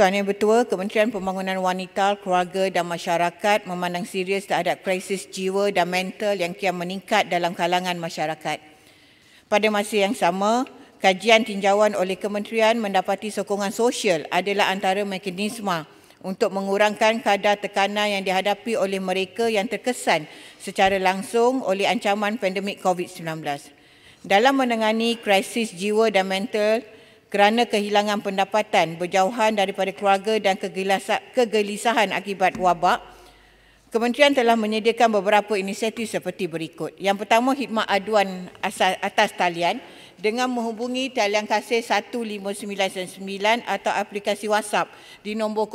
Tuan Yang Bertua, Kementerian Pembangunan Wanita, Keluarga dan Masyarakat memandang serius terhadap krisis jiwa dan mental yang kian meningkat dalam kalangan masyarakat. Pada masa yang sama, kajian tinjauan oleh Kementerian mendapati sokongan sosial adalah antara mekanisme untuk mengurangkan kadar tekanan yang dihadapi oleh mereka yang terkesan secara langsung oleh ancaman pandemik COVID-19. Dalam menangani krisis jiwa dan mental, kerana kehilangan pendapatan berjauhan daripada keluarga dan kegelisahan akibat wabak, Kementerian telah menyediakan beberapa inisiatif seperti berikut. Yang pertama, khidmat aduan asas, atas talian dengan menghubungi talian kasih 1599 atau aplikasi WhatsApp di nombor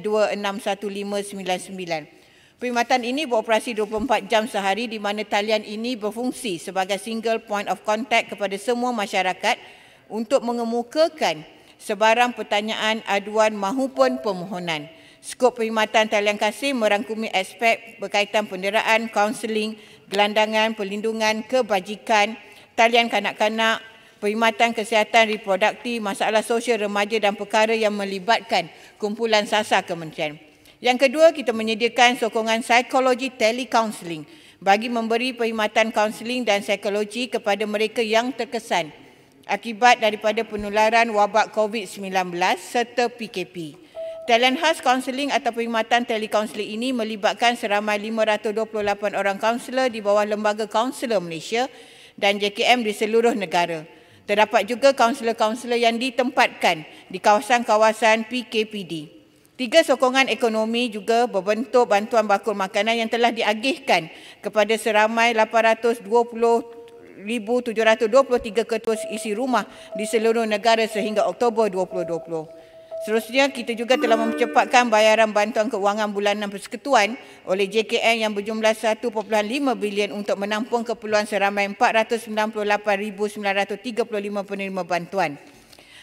019261599. Perkhidmatan ini beroperasi 24 jam sehari di mana talian ini berfungsi sebagai single point of contact kepada semua masyarakat untuk mengemukakan sebarang pertanyaan, aduan mahupun permohonan. Skop perkhidmatan talian kasih merangkumi aspek berkaitan penderaan, kaunseling, gelandangan, perlindungan, kebajikan, talian kanak-kanak, perkhidmatan kesihatan reproduktif, masalah sosial remaja dan perkara yang melibatkan kumpulan sasar kementerian. Yang kedua, kita menyediakan sokongan psikologi telekaunseling bagi memberi perkhidmatan kaunseling dan psikologi kepada mereka yang terkesan akibat daripada penularan wabak COVID-19 serta PKP. Talent House Counseling atau perkhidmatan telekaunseling ini melibatkan seramai 528 orang kaunselor di bawah Lembaga Kaunselor Malaysia dan JKM di seluruh negara. Terdapat juga kaunselor-kaunselor yang ditempatkan di kawasan-kawasan PKPD. Tiga sokongan ekonomi juga berbentuk bantuan bakul makanan yang telah diagihkan kepada seramai 1723 ketua isi rumah di seluruh negara sehingga Oktober 2020. Seterusnya kita juga telah mempercepatkan bayaran bantuan kewangan bulanan persekutuan oleh JKN yang berjumlah 1.5 bilion untuk menampung keperluan seramai 498,935 penerima bantuan.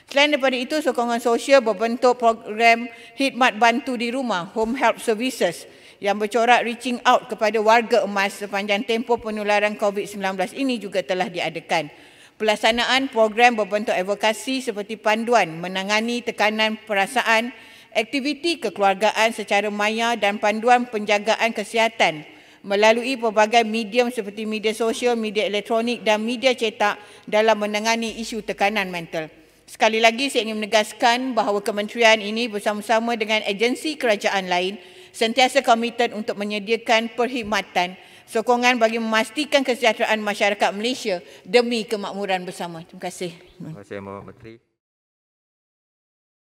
Selain daripada itu, sokongan sosial berbentuk program khidmat bantu di rumah, Home Help Services, yang bercorak reaching out kepada warga emas sepanjang tempoh penularan COVID-19 ini juga telah diadakan. Pelaksanaan program berbentuk advokasi seperti panduan menangani tekanan perasaan, aktiviti kekeluargaan secara maya dan panduan penjagaan kesihatan melalui pelbagai medium seperti media sosial, media elektronik dan media cetak dalam menangani isu tekanan mental. Sekali lagi saya ingin menegaskan bahawa kementerian ini bersama-sama dengan agensi kerajaan lain sentiasa komited untuk menyediakan perkhidmatan sokongan bagi memastikan kesejahteraan masyarakat Malaysia demi kemakmuran bersama. Terima kasih. Terima kasih, Menteri.